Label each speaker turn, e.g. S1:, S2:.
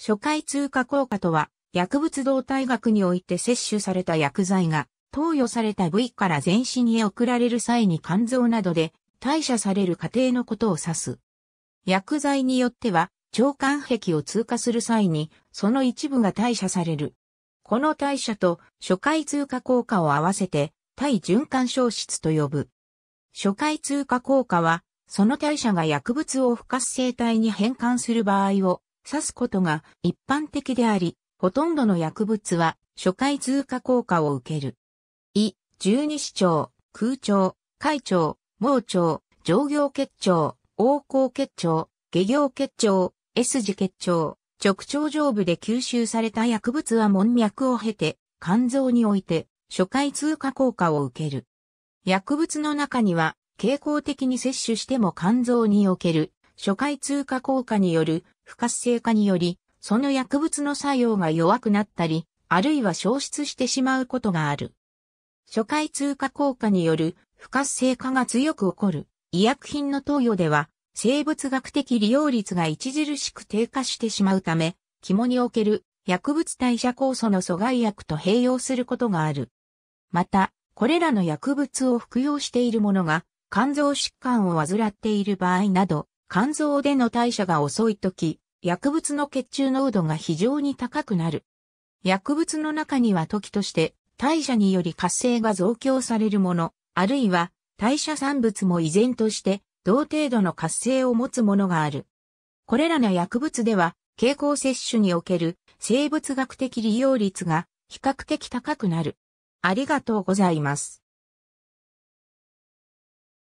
S1: 初回通過効果とは、薬物動態学において摂取された薬剤が、投与された部位から全身へ送られる際に肝臓などで代謝される過程のことを指す。薬剤によっては、腸管壁を通過する際に、その一部が代謝される。この代謝と初回通過効果を合わせて、対循環消失と呼ぶ。初回通過効果は、その代謝が薬物を不活性体に変換する場合を刺すことが一般的であり、ほとんどの薬物は初回通過効果を受ける。胃、十二指腸、空腸、海腸、盲腸、上行結腸、横行結腸、下行結腸、S 字結腸、直腸上部で吸収された薬物は門脈を経て、肝臓において初回通過効果を受ける。薬物の中には、傾向的に摂取しても肝臓における初回通過効果による不活性化により、その薬物の作用が弱くなったり、あるいは消失してしまうことがある。初回通過効果による不活性化が強く起こる医薬品の投与では、生物学的利用率が著しく低下してしまうため、肝における薬物代謝酵素の阻害薬と併用することがある。また、これらの薬物を服用している者が肝臓疾患を患っている場合など、肝臓での代謝が遅い時、薬物の血中濃度が非常に高くなる。薬物の中には時として代謝により活性が増強されるもの、あるいは代謝産物も依然として同程度の活性を持つものがある。これらの薬物では、経口摂取における生物学的利用率が比較的高くなる。ありがとうございます。